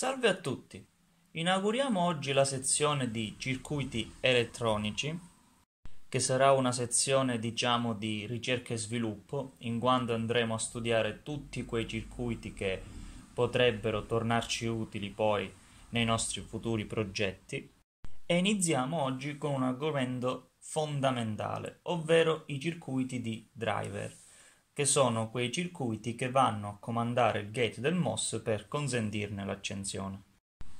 Salve a tutti! Inauguriamo oggi la sezione di circuiti elettronici, che sarà una sezione diciamo di ricerca e sviluppo, in quanto andremo a studiare tutti quei circuiti che potrebbero tornarci utili poi nei nostri futuri progetti. E iniziamo oggi con un argomento fondamentale, ovvero i circuiti di driver che sono quei circuiti che vanno a comandare il gate del MOS per consentirne l'accensione.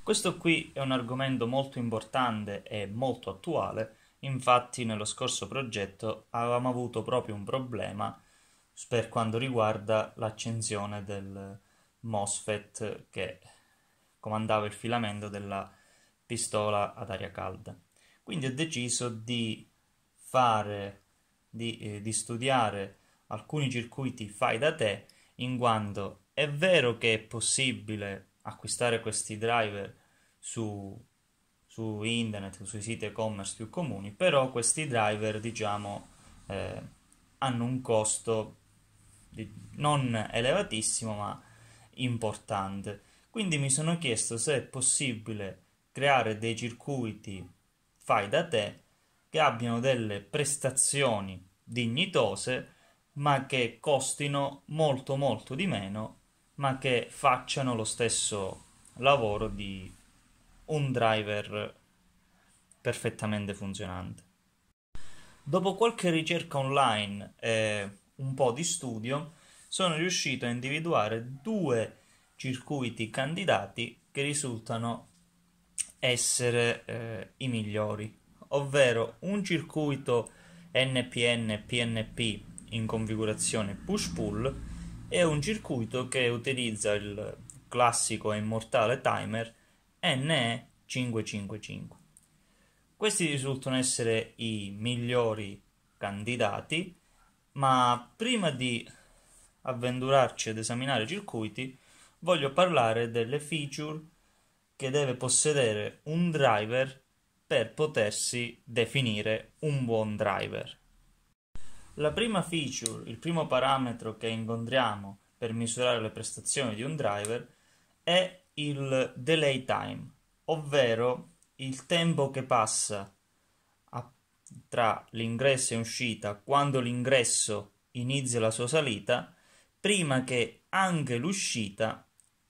Questo qui è un argomento molto importante e molto attuale, infatti nello scorso progetto avevamo avuto proprio un problema per quanto riguarda l'accensione del MOSFET che comandava il filamento della pistola ad aria calda. Quindi ho deciso di fare, di, eh, di studiare alcuni circuiti fai da te, in quanto è vero che è possibile acquistare questi driver su, su internet, sui siti e-commerce più comuni, però questi driver, diciamo, eh, hanno un costo non elevatissimo ma importante. Quindi mi sono chiesto se è possibile creare dei circuiti fai da te che abbiano delle prestazioni dignitose ma che costino molto molto di meno, ma che facciano lo stesso lavoro di un driver perfettamente funzionante. Dopo qualche ricerca online e un po' di studio, sono riuscito a individuare due circuiti candidati che risultano essere eh, i migliori, ovvero un circuito NPN PNP in configurazione push-pull e un circuito che utilizza il classico e immortale timer NE555. Questi risultano essere i migliori candidati, ma prima di avventurarci ad esaminare i circuiti, voglio parlare delle feature che deve possedere un driver per potersi definire un buon driver. La prima feature, il primo parametro che incontriamo per misurare le prestazioni di un driver è il delay time, ovvero il tempo che passa a, tra l'ingresso e uscita quando l'ingresso inizia la sua salita prima che anche l'uscita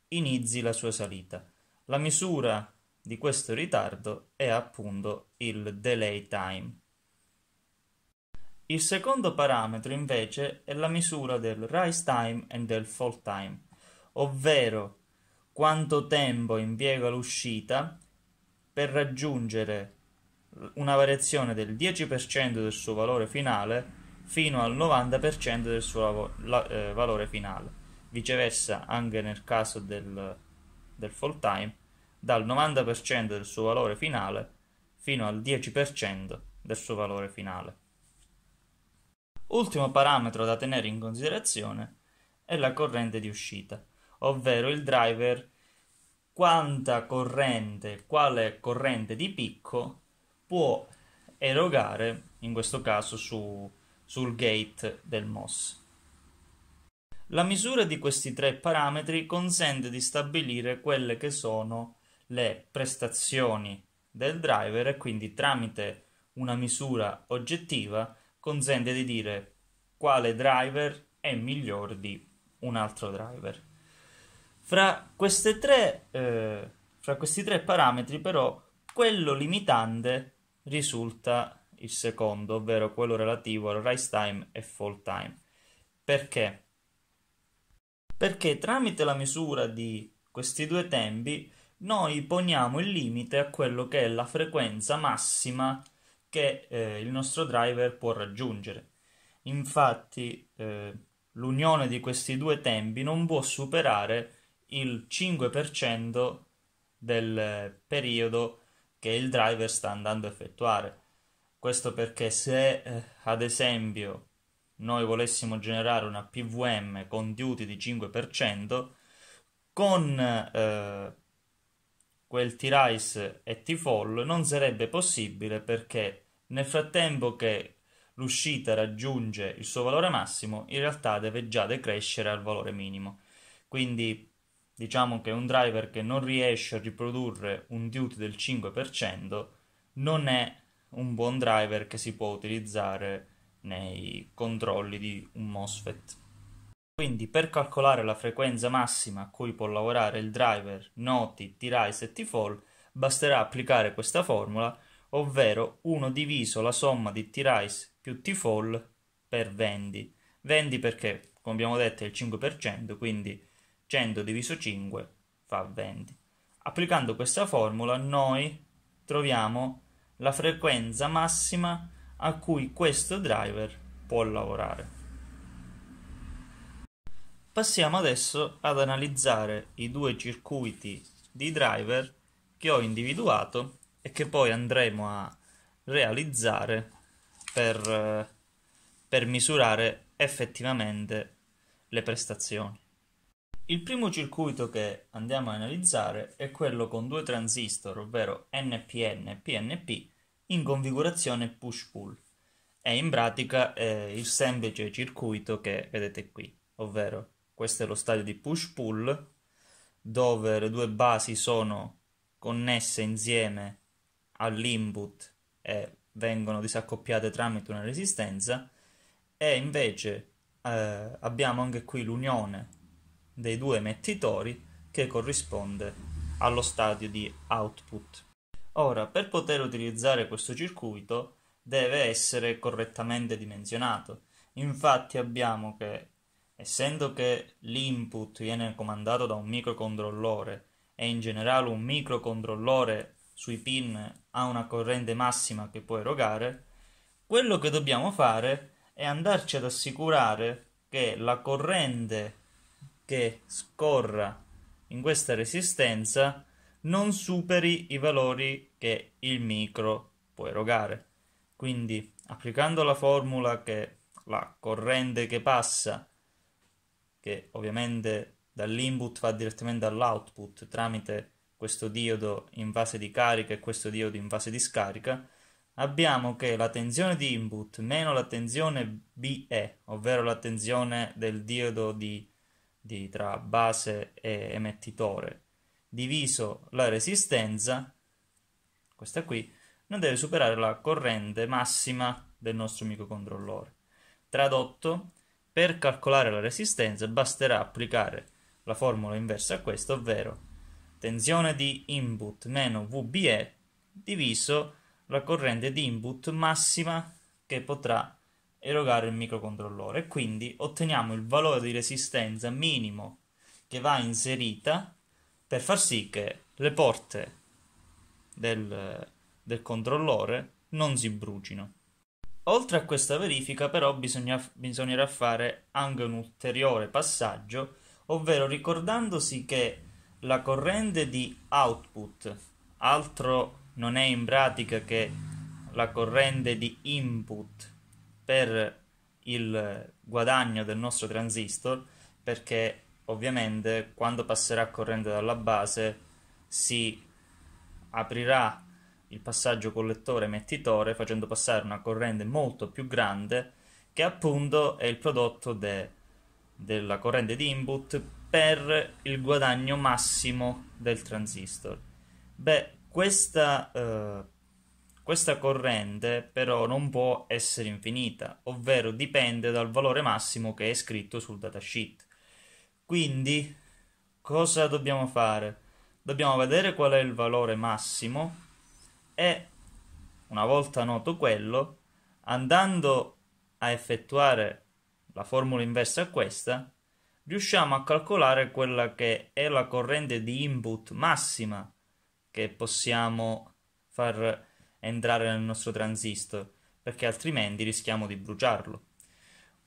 inizi la sua salita. La misura di questo ritardo è appunto il delay time. Il secondo parametro invece è la misura del rise time e del fall time, ovvero quanto tempo impiega l'uscita per raggiungere una variazione del 10% del suo valore finale fino al 90% del suo la, eh, valore finale. Viceversa, anche nel caso del, del fall time, dal 90% del suo valore finale fino al 10% del suo valore finale. Ultimo parametro da tenere in considerazione è la corrente di uscita, ovvero il driver quanta corrente, quale corrente di picco può erogare, in questo caso su, sul gate del MOS. La misura di questi tre parametri consente di stabilire quelle che sono le prestazioni del driver e quindi tramite una misura oggettiva consente di dire quale driver è migliore di un altro driver. Fra, tre, eh, fra questi tre parametri però quello limitante risulta il secondo, ovvero quello relativo al rise time e fall time. Perché? Perché tramite la misura di questi due tempi noi poniamo il limite a quello che è la frequenza massima che eh, il nostro driver può raggiungere. Infatti eh, l'unione di questi due tempi non può superare il 5% del periodo che il driver sta andando a effettuare. Questo perché se eh, ad esempio noi volessimo generare una PVM con duty di 5%, con eh, quel T-Rise e T-Fall non sarebbe possibile perché nel frattempo che l'uscita raggiunge il suo valore massimo, in realtà deve già decrescere al valore minimo. Quindi diciamo che un driver che non riesce a riprodurre un duty del 5% non è un buon driver che si può utilizzare nei controlli di un MOSFET. Quindi per calcolare la frequenza massima a cui può lavorare il driver noti trise e tfall basterà applicare questa formula, ovvero 1 diviso la somma di trise più tfall per vendi. Vendi perché, come abbiamo detto, è il 5%, quindi 100 diviso 5 fa 20. Applicando questa formula noi troviamo la frequenza massima a cui questo driver può lavorare. Passiamo adesso ad analizzare i due circuiti di driver che ho individuato e che poi andremo a realizzare per, eh, per misurare effettivamente le prestazioni. Il primo circuito che andiamo a analizzare è quello con due transistor, ovvero NPN e PNP, in configurazione push-pull. È in pratica eh, il semplice circuito che vedete qui, ovvero questo è lo stadio di push-pull, dove le due basi sono connesse insieme all'input e vengono disaccoppiate tramite una resistenza, e invece eh, abbiamo anche qui l'unione dei due emettitori che corrisponde allo stadio di output. Ora, per poter utilizzare questo circuito deve essere correttamente dimensionato. Infatti abbiamo che Essendo che l'input viene comandato da un microcontrollore e in generale un microcontrollore sui pin ha una corrente massima che può erogare, quello che dobbiamo fare è andarci ad assicurare che la corrente che scorra in questa resistenza non superi i valori che il micro può erogare. Quindi applicando la formula che la corrente che passa che ovviamente dall'input va direttamente all'output tramite questo diodo in fase di carica e questo diodo in fase di scarica, abbiamo che la tensione di input meno la tensione BE, ovvero la tensione del diodo di, di tra base e emettitore, diviso la resistenza, questa qui, non deve superare la corrente massima del nostro microcontrollore. Tradotto, per calcolare la resistenza basterà applicare la formula inversa a questa, ovvero tensione di input meno VBE diviso la corrente di input massima che potrà erogare il microcontrollore. Quindi otteniamo il valore di resistenza minimo che va inserita per far sì che le porte del, del controllore non si brucino. Oltre a questa verifica però bisogna, bisognerà fare anche un ulteriore passaggio, ovvero ricordandosi che la corrente di output altro non è in pratica che la corrente di input per il guadagno del nostro transistor, perché ovviamente quando passerà corrente dalla base si aprirà il passaggio collettore mettitore facendo passare una corrente molto più grande che appunto è il prodotto de, della corrente di input per il guadagno massimo del transistor. Beh, questa, eh, questa corrente però non può essere infinita, ovvero dipende dal valore massimo che è scritto sul datasheet. Quindi cosa dobbiamo fare? Dobbiamo vedere qual è il valore massimo e una volta noto quello, andando a effettuare la formula inversa a questa, riusciamo a calcolare quella che è la corrente di input massima che possiamo far entrare nel nostro transistor, perché altrimenti rischiamo di bruciarlo.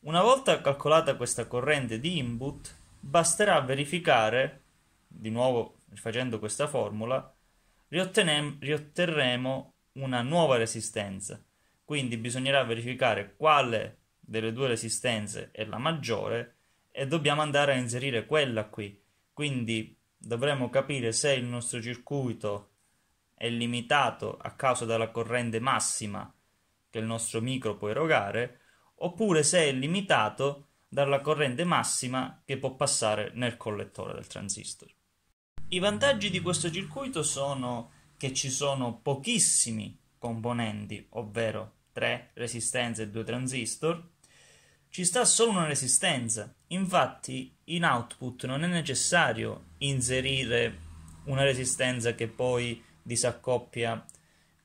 Una volta calcolata questa corrente di input, basterà verificare, di nuovo facendo questa formula, riotterremo una nuova resistenza. Quindi bisognerà verificare quale delle due resistenze è la maggiore e dobbiamo andare a inserire quella qui. Quindi dovremo capire se il nostro circuito è limitato a causa della corrente massima che il nostro micro può erogare oppure se è limitato dalla corrente massima che può passare nel collettore del transistor. I vantaggi di questo circuito sono che ci sono pochissimi componenti, ovvero tre resistenze e due transistor, ci sta solo una resistenza. Infatti, in output non è necessario inserire una resistenza che poi disaccoppia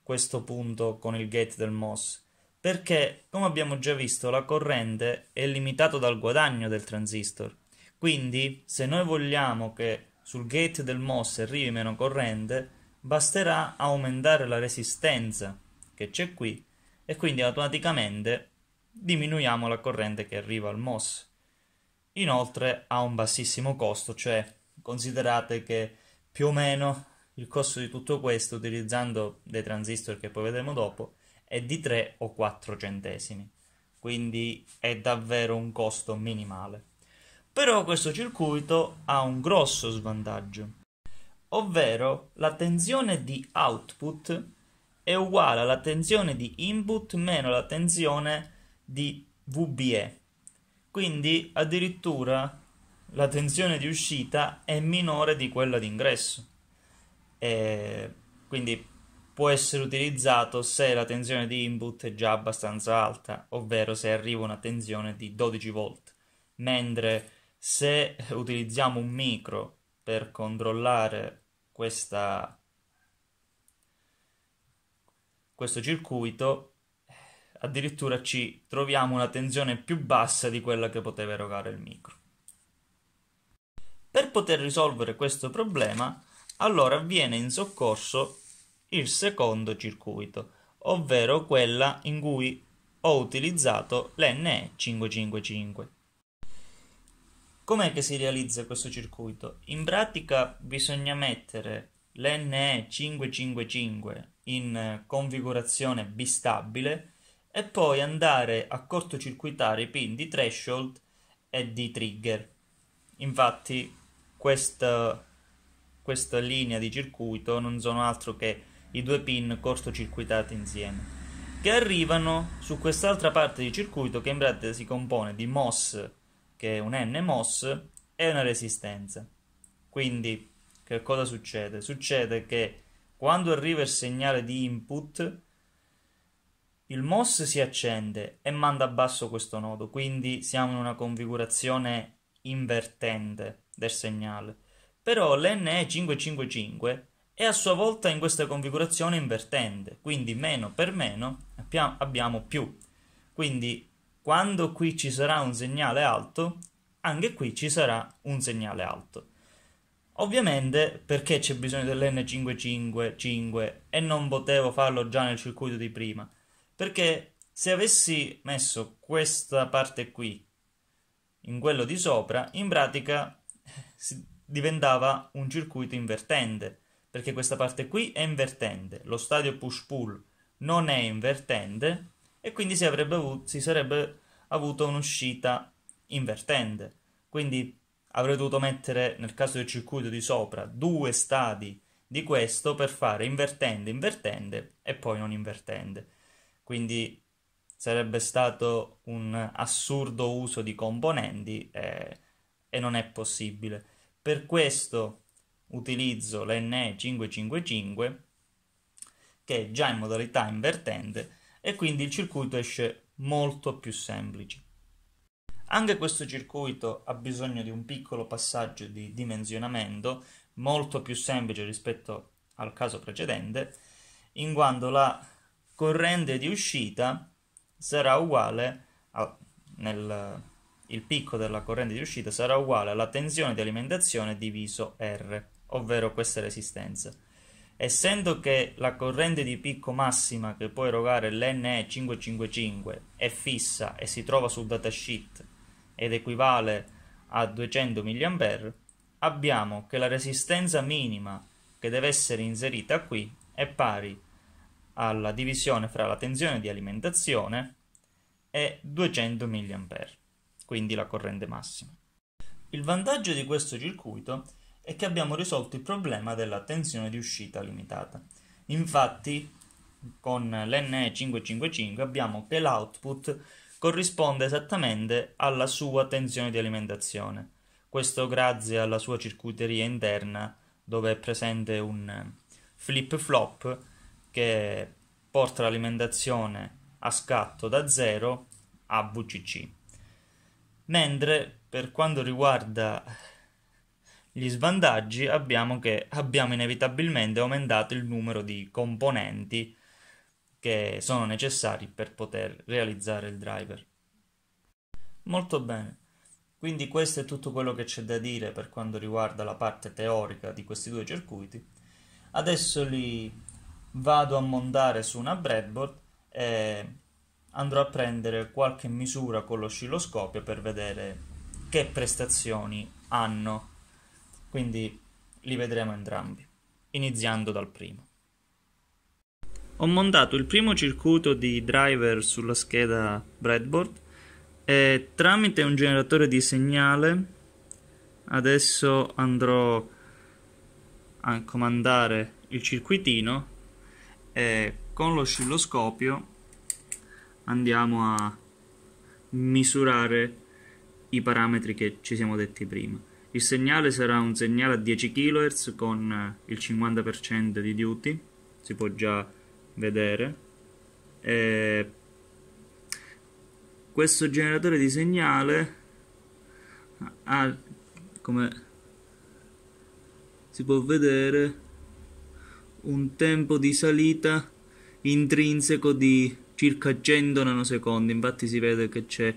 questo punto con il gate del MOS, perché, come abbiamo già visto, la corrente è limitata dal guadagno del transistor. Quindi, se noi vogliamo che sul gate del MOS arrivi meno corrente, basterà aumentare la resistenza che c'è qui e quindi automaticamente diminuiamo la corrente che arriva al MOS. Inoltre ha un bassissimo costo, cioè considerate che più o meno il costo di tutto questo utilizzando dei transistor che poi vedremo dopo è di 3 o 4 centesimi, quindi è davvero un costo minimale. Però questo circuito ha un grosso svantaggio, ovvero la tensione di output è uguale alla tensione di input meno la tensione di VBE. Quindi addirittura la tensione di uscita è minore di quella di ingresso. E quindi può essere utilizzato se la tensione di input è già abbastanza alta, ovvero se arriva una tensione di 12 volt, mentre se utilizziamo un micro per controllare questa, questo circuito, addirittura ci troviamo una tensione più bassa di quella che poteva erogare il micro. Per poter risolvere questo problema, allora viene in soccorso il secondo circuito, ovvero quella in cui ho utilizzato l'NE555. Com'è che si realizza questo circuito? In pratica bisogna mettere l'NE555 in eh, configurazione bistabile e poi andare a cortocircuitare i pin di threshold e di trigger. Infatti questa, questa linea di circuito non sono altro che i due pin cortocircuitati insieme che arrivano su quest'altra parte di circuito che in pratica si compone di MOS che è un NMOS, è una resistenza. Quindi, che cosa succede? Succede che quando arriva il segnale di input, il MOS si accende e manda a basso questo nodo, quindi siamo in una configurazione invertente del segnale. Però l'NE555 è a sua volta in questa configurazione invertente, quindi meno per meno abbiamo più. Quindi quando qui ci sarà un segnale alto, anche qui ci sarà un segnale alto. Ovviamente perché c'è bisogno dell'N555 e non potevo farlo già nel circuito di prima? Perché se avessi messo questa parte qui in quello di sopra, in pratica eh, diventava un circuito invertente, perché questa parte qui è invertente, lo stadio push-pull non è invertente, e quindi si, avrebbe, si sarebbe avuto un'uscita invertente. Quindi avrei dovuto mettere, nel caso del circuito di sopra, due stadi di questo per fare invertente, invertente e poi non invertente. Quindi sarebbe stato un assurdo uso di componenti eh, e non è possibile. Per questo utilizzo l'NE555 che è già in modalità invertente e quindi il circuito esce molto più semplice. Anche questo circuito ha bisogno di un piccolo passaggio di dimensionamento, molto più semplice rispetto al caso precedente, in quanto la corrente di uscita sarà uguale a, nel, il picco della corrente di uscita sarà uguale alla tensione di alimentazione diviso R, ovvero questa resistenza. Essendo che la corrente di picco massima che può erogare l'NE555 è fissa e si trova sul datasheet ed equivale a 200 mA, abbiamo che la resistenza minima che deve essere inserita qui è pari alla divisione fra la tensione di alimentazione e 200 mA, quindi la corrente massima. Il vantaggio di questo circuito è è che abbiamo risolto il problema della tensione di uscita limitata. Infatti, con l'Ne555 abbiamo che l'output corrisponde esattamente alla sua tensione di alimentazione. Questo grazie alla sua circuiteria interna dove è presente un flip flop che porta l'alimentazione a scatto da 0 a VCC. Mentre per quanto riguarda gli svantaggi abbiamo che abbiamo inevitabilmente aumentato il numero di componenti che sono necessari per poter realizzare il driver. Molto bene, quindi questo è tutto quello che c'è da dire per quanto riguarda la parte teorica di questi due circuiti. Adesso li vado a montare su una breadboard e andrò a prendere qualche misura con l'oscilloscopio per vedere che prestazioni hanno quindi li vedremo entrambi, iniziando dal primo. Ho montato il primo circuito di driver sulla scheda breadboard e tramite un generatore di segnale adesso andrò a comandare il circuitino e con l'oscilloscopio andiamo a misurare i parametri che ci siamo detti prima. Il segnale sarà un segnale a 10 kHz con eh, il 50% di duty, si può già vedere. E questo generatore di segnale ha, come si può vedere, un tempo di salita intrinseco di circa 100 nanosecondi, infatti si vede che c'è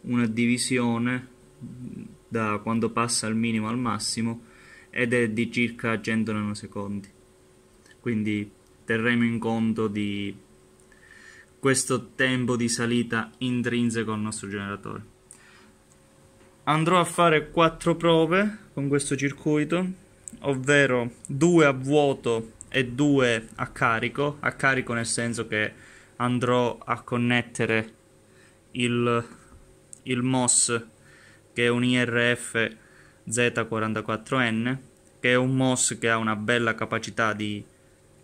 una divisione da quando passa al minimo al massimo ed è di circa 100 nanosecondi. Quindi terremo in conto di questo tempo di salita intrinseco al nostro generatore. Andrò a fare 4 prove con questo circuito, ovvero 2 a vuoto e 2 a carico, a carico nel senso che andrò a connettere il, il MOS che è un IRF Z44N, che è un MOS che ha una bella capacità di,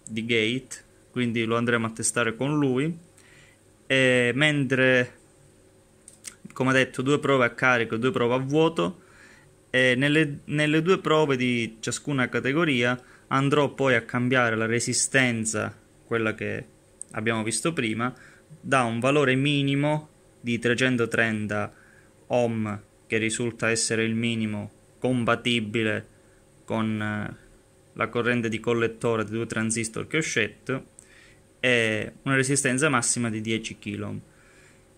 di gate, quindi lo andremo a testare con lui. E mentre, come detto, due prove a carico e due prove a vuoto, e nelle, nelle due prove di ciascuna categoria andrò poi a cambiare la resistenza, quella che abbiamo visto prima, da un valore minimo di 330 ohm che risulta essere il minimo compatibile con eh, la corrente di collettore dei due transistor che ho scelto e una resistenza massima di 10 kΩ.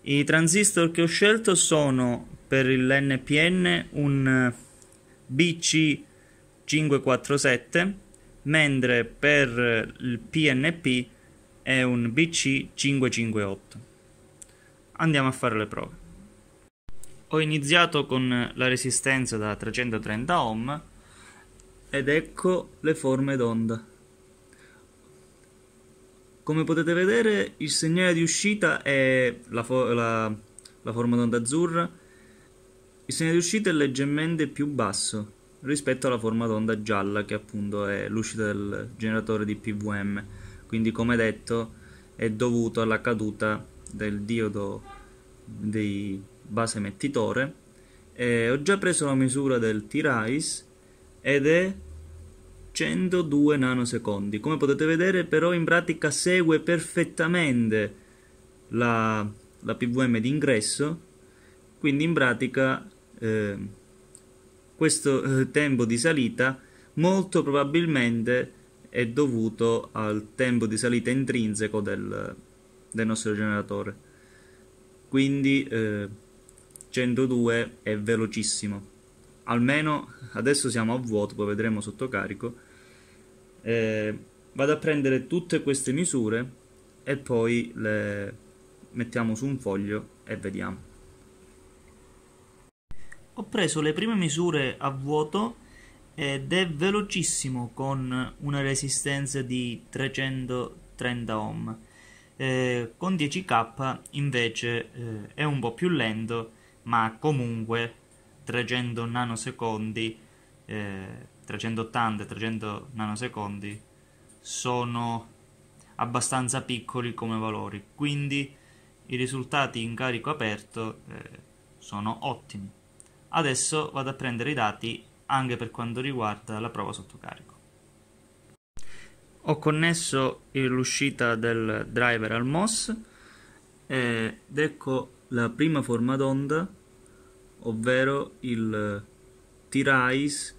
I transistor che ho scelto sono per l'NPN un eh, BC547 mentre per il PNP è un BC558. Andiamo a fare le prove. Ho iniziato con la resistenza da 330 ohm ed ecco le forme d'onda. Come potete vedere il segnale di uscita è la, fo la, la forma d'onda azzurra, il segnale di uscita è leggermente più basso rispetto alla forma d'onda gialla che appunto è l'uscita del generatore di PVM, quindi come detto è dovuto alla caduta del diodo dei base mettitore e ho già preso la misura del T-Rise ed è 102 nanosecondi come potete vedere però in pratica segue perfettamente la, la PVM d'ingresso quindi in pratica eh, questo eh, tempo di salita molto probabilmente è dovuto al tempo di salita intrinseco del, del nostro generatore quindi eh, 102 è velocissimo almeno adesso siamo a vuoto poi vedremo sotto carico eh, vado a prendere tutte queste misure e poi le mettiamo su un foglio e vediamo ho preso le prime misure a vuoto ed è velocissimo con una resistenza di 330 ohm eh, con 10k invece eh, è un po' più lento ma comunque 300 nanosecondi, eh, 380 300 nanosecondi sono abbastanza piccoli come valori, quindi i risultati in carico aperto eh, sono ottimi. Adesso vado a prendere i dati anche per quanto riguarda la prova sotto carico. Ho connesso l'uscita del driver al MOS eh, ed ecco la prima forma d'onda ovvero il eh, T-Rise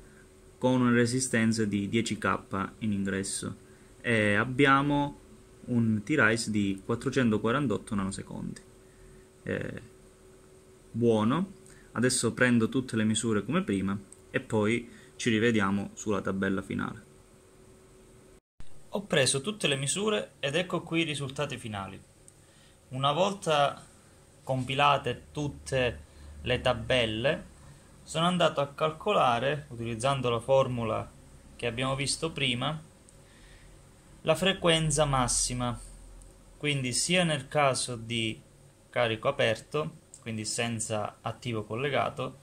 con una resistenza di 10k in ingresso e abbiamo un T-Rise di 448 nanosecondi eh, buono adesso prendo tutte le misure come prima e poi ci rivediamo sulla tabella finale ho preso tutte le misure ed ecco qui i risultati finali una volta compilate tutte le le tabelle, sono andato a calcolare, utilizzando la formula che abbiamo visto prima, la frequenza massima. Quindi sia nel caso di carico aperto, quindi senza attivo collegato,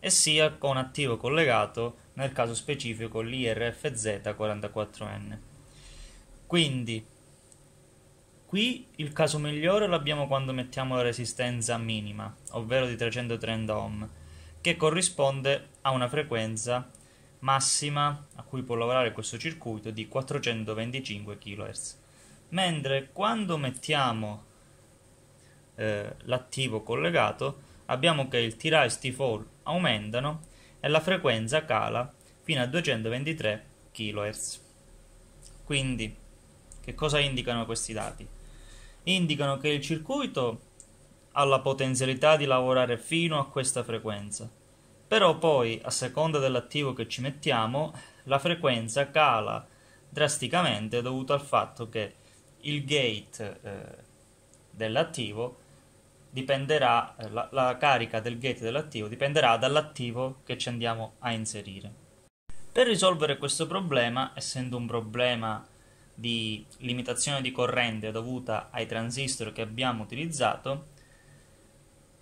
e sia con attivo collegato, nel caso specifico l'IRFZ44N. Quindi Qui il caso migliore lo abbiamo quando mettiamo la resistenza minima, ovvero di 330 ohm, che corrisponde a una frequenza massima a cui può lavorare questo circuito di 425 kHz. Mentre quando mettiamo eh, l'attivo collegato abbiamo che il tira e STFOL aumentano e la frequenza cala fino a 223 kHz. Quindi che cosa indicano questi dati? indicano che il circuito ha la potenzialità di lavorare fino a questa frequenza. Però poi, a seconda dell'attivo che ci mettiamo, la frequenza cala drasticamente dovuto al fatto che il gate eh, dell'attivo dipenderà, eh, la, la carica del gate dell'attivo dipenderà dall'attivo che ci andiamo a inserire. Per risolvere questo problema, essendo un problema di limitazione di corrente dovuta ai transistor che abbiamo utilizzato,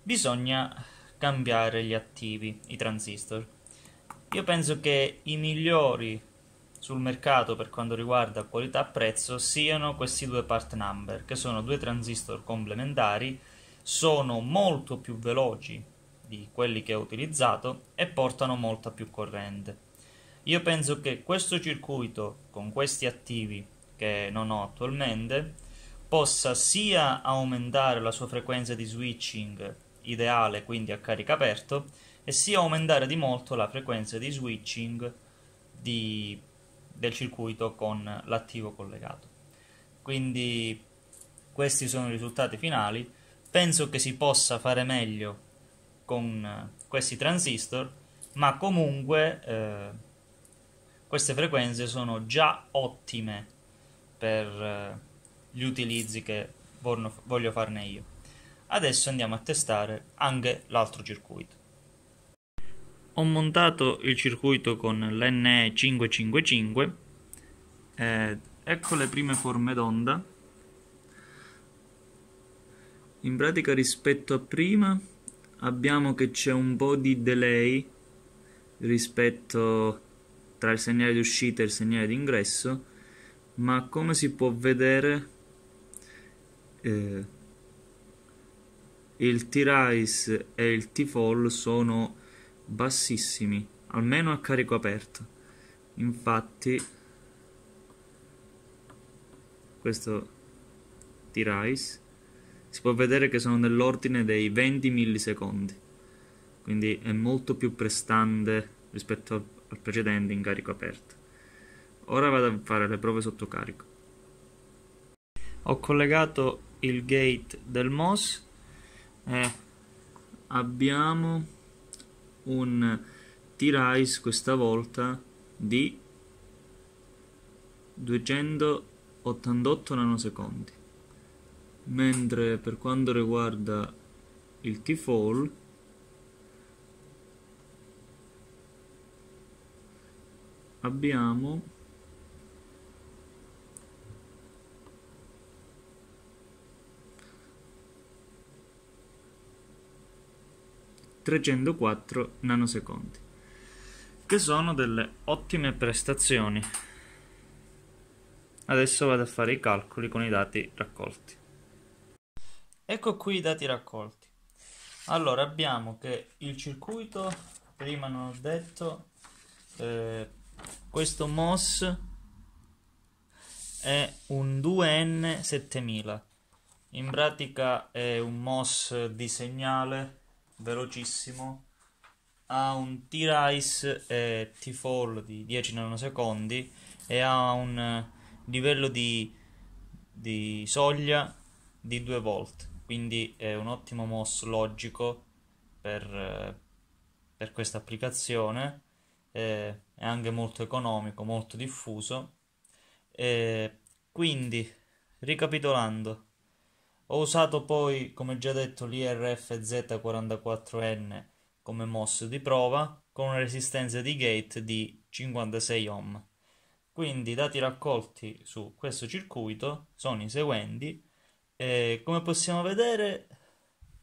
bisogna cambiare gli attivi, i transistor. Io penso che i migliori sul mercato per quanto riguarda qualità-prezzo siano questi due part number, che sono due transistor complementari, sono molto più veloci di quelli che ho utilizzato e portano molta più corrente. Io penso che questo circuito con questi attivi che non ho attualmente, possa sia aumentare la sua frequenza di switching ideale, quindi a carica aperto, e sia aumentare di molto la frequenza di switching di, del circuito con l'attivo collegato. Quindi questi sono i risultati finali. Penso che si possa fare meglio con eh, questi transistor, ma comunque eh, queste frequenze sono già ottime per eh, gli utilizzi che voglio farne io. Adesso andiamo a testare anche l'altro circuito. Ho montato il circuito con l'N555 eh, ecco le prime forme d'onda in pratica rispetto a prima abbiamo che c'è un po' di delay rispetto tra il segnale di uscita e il segnale di ingresso ma come si può vedere eh, il T-Rise e il T-Fall sono bassissimi almeno a carico aperto infatti questo T-Rise si può vedere che sono nell'ordine dei 20 millisecondi quindi è molto più prestante rispetto al precedente in carico aperto Ora vado a fare le prove sotto carico. Ho collegato il gate del MOS e eh, abbiamo un T-Rise questa volta di 288 nanosecondi mentre per quanto riguarda il T-Fall abbiamo 304 nanosecondi, che sono delle ottime prestazioni. Adesso vado a fare i calcoli con i dati raccolti. Ecco qui i dati raccolti. Allora abbiamo che il circuito, prima non ho detto, eh, questo MOS è un 2N7000, in pratica è un MOS di segnale velocissimo, ha un T-Rise e eh, T-Fall di 10 nanosecondi e ha un eh, livello di, di soglia di 2 volt, quindi è un ottimo MOS logico per, eh, per questa applicazione, è anche molto economico, molto diffuso. Eh, quindi, ricapitolando, ho usato poi, come già detto, l'IRFZ44N come MOS di prova con una resistenza di gate di 56 ohm. Quindi i dati raccolti su questo circuito sono i seguenti. Eh, come possiamo vedere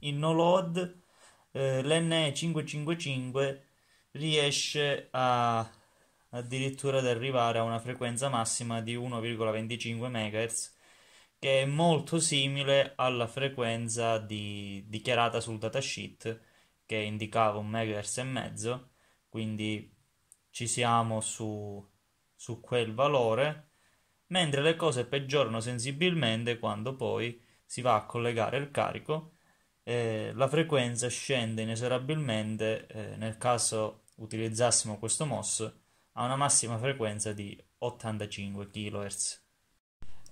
in no load eh, l'NE555 riesce a addirittura ad arrivare a una frequenza massima di 1,25 MHz che è molto simile alla frequenza di, dichiarata sul datasheet che indicava un megahertz e mezzo, quindi ci siamo su, su quel valore, mentre le cose peggiorano sensibilmente quando poi si va a collegare il carico eh, la frequenza scende inesorabilmente eh, nel caso utilizzassimo questo MOS a una massima frequenza di 85 kHz.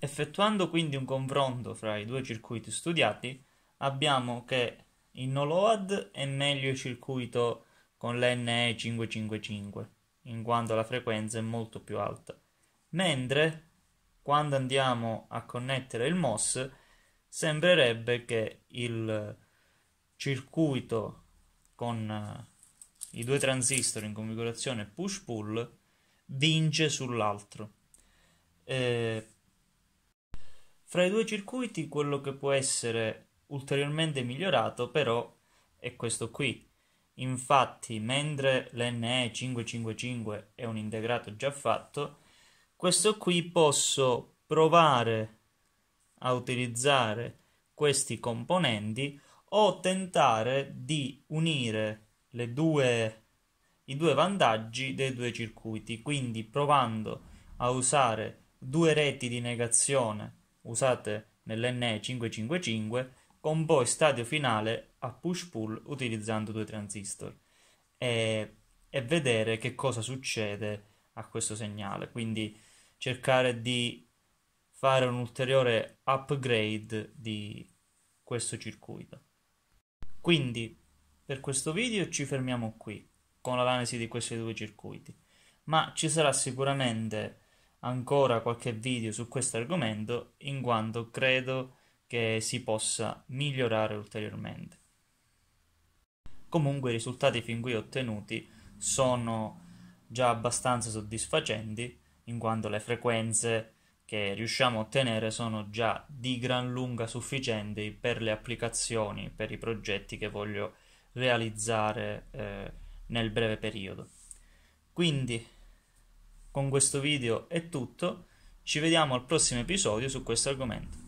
Effettuando quindi un confronto fra i due circuiti studiati, abbiamo che in NOLOAD è meglio il circuito con l'NE555, in quanto la frequenza è molto più alta, mentre quando andiamo a connettere il MOS sembrerebbe che il circuito con eh, i due transistor in configurazione push-pull vince sull'altro. Eh, fra i due circuiti quello che può essere ulteriormente migliorato però è questo qui. Infatti, mentre l'NE 555 è un integrato già fatto, questo qui posso provare a utilizzare questi componenti o tentare di unire due, i due vantaggi dei due circuiti, quindi provando a usare due reti di negazione usate nell'NE 555 con poi stadio finale a push-pull utilizzando due transistor e, e vedere che cosa succede a questo segnale. Quindi cercare di fare un ulteriore upgrade di questo circuito. Quindi per questo video ci fermiamo qui con l'analisi di questi due circuiti, ma ci sarà sicuramente ancora qualche video su questo argomento in quanto credo che si possa migliorare ulteriormente. Comunque i risultati fin qui ottenuti sono già abbastanza soddisfacenti in quanto le frequenze che riusciamo a ottenere sono già di gran lunga sufficienti per le applicazioni, per i progetti che voglio realizzare eh, nel breve periodo. Quindi con questo video è tutto, ci vediamo al prossimo episodio su questo argomento.